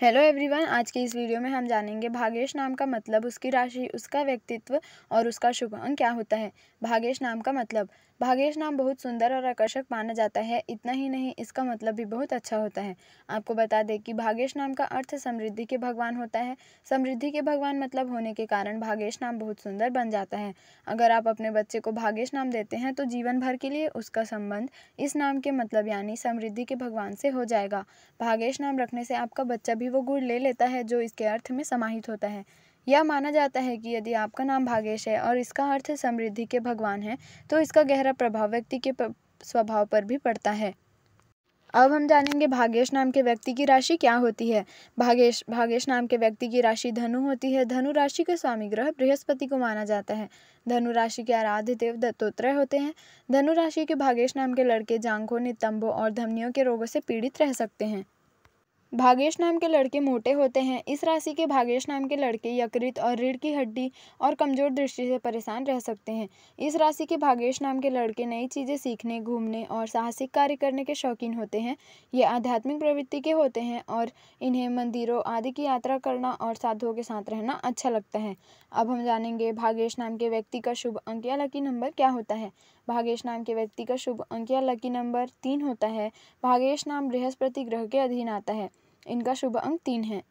hello everyone आज के इस वीडियो में हम जानेंगे भागेश नाम का मतलब उसकी राशि उसका व्यक्तित्व और उसका शुभ अंक क्या होता है भागेश नाम का मतलब भागेश नाम बहुत सुंदर और आकर्षक माना जाता है इतना ही नहीं इसका मतलब भी बहुत अच्छा होता है आपको बता दें कि भागेश नाम का अर्थ समृद्धि के भगवान होता है समृद्धि के भगवान मतलब होने के कारण भागेश नाम बहुत सुंदर बन जाता है अगर आप अपने बच्चे को भागेश नाम देते हैं तो जीवन भर के लिए उसका संबंध इस नाम के मतलब यानी समृद्धि के भगवान से हो जाएगा भागेश नाम रखने से आपका बच्चा भी भी वो गुण ले लेता है जो इसके अर्थ में समाहित होता है यह माना जाता है कि यदि आपका नाम भागेश है और इसका अर्थ समृद्धि के भगवान है तो इसका गहरा प्रभाव व्यक्ति के स्वभाव पर भी पड़ता है अब हम जानेंगे भागेश नाम के व्यक्ति की राशि क्या होती है भागेश भागेश नाम के व्यक्ति की राशि धनु होती है धनु राशि के स्वामी ग्रह बृहस्पति को माना जाता है धनु राशि के आराध्य देव दत्तोत्रय होते हैं धनु राशि के भागेश नाम के लड़के जांघों नितंबों और धमनियों के रोगों से पीड़ित रह सकते हैं भागेश नाम के लड़के मोटे होते हैं इस राशि के भाग्यश नाम के लड़के यकृत और रीढ़ की हड्डी और कमजोर दृष्टि से परेशान रह सकते हैं इस राशि के भाग्यश नाम के लड़के नई चीज़ें सीखने घूमने और साहसिक कार्य करने के शौकीन होते हैं ये आध्यात्मिक प्रवृत्ति के होते हैं और इन्हें मंदिरों आदि की यात्रा करना और साधुओं के साथ रहना अच्छा लगता है अब हम जानेंगे भागेश नाम के व्यक्ति का शुभ अंक या लकी नंबर क्या होता है भागेश नाम के व्यक्ति का शुभ अंक या लकी नंबर तीन होता है भागेश नाम बृहस्पति ग्रह के अधीन आता है इनका शुभ अंक तीन है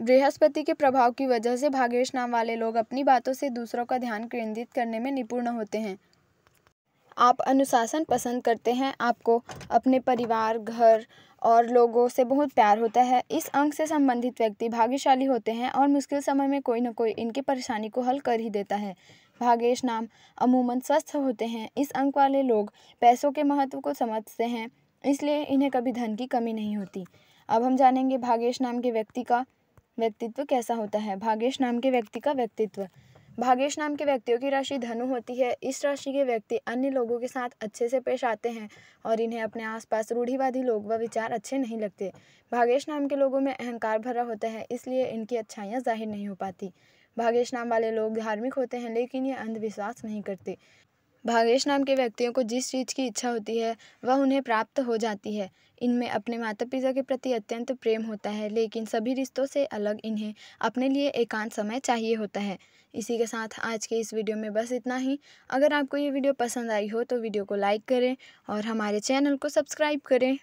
बृहस्पति के प्रभाव की वजह से भागेश नाम वाले लोग अपनी बातों से दूसरों का ध्यान केंद्रित करने में निपुण होते हैं आप अनुशासन पसंद करते हैं आपको अपने परिवार घर और लोगों से बहुत प्यार होता है इस अंक से संबंधित व्यक्ति भाग्यशाली होते हैं और मुश्किल समय में कोई ना कोई इनकी परेशानी को हल कर ही देता है भागेश नाम अमूमन स्वस्थ होते हैं इस अंक वाले लोग पैसों के महत्व को समझते हैं इसलिए इन्हें कभी धन की कमी नहीं होती अब हम जानेंगे भागेश नाम के व्यक्ति का व्यक्तित्व कैसा होता है भागेश नाम के व्यक्ति का व्यक्तित्व भाग्यश नाम के व्यक्तियों की राशि धनु होती है इस राशि के व्यक्ति अन्य लोगों के साथ अच्छे से पेश आते हैं और इन्हें अपने आसपास रूढ़िवादी लोग व विचार अच्छे नहीं लगते भाग्यश नाम के लोगों में अहंकार भरा होता है इसलिए इनकी अच्छाइयाँ जाहिर नहीं हो पाती भाग्यश नाम वाले लोग धार्मिक होते हैं लेकिन ये अंधविश्वास नहीं करते भागेश नाम के व्यक्तियों को जिस चीज़ की इच्छा होती है वह उन्हें प्राप्त हो जाती है इनमें अपने माता पिता के प्रति अत्यंत प्रेम होता है लेकिन सभी रिश्तों से अलग इन्हें अपने लिए एकांत समय चाहिए होता है इसी के साथ आज के इस वीडियो में बस इतना ही अगर आपको ये वीडियो पसंद आई हो तो वीडियो को लाइक करें और हमारे चैनल को सब्सक्राइब करें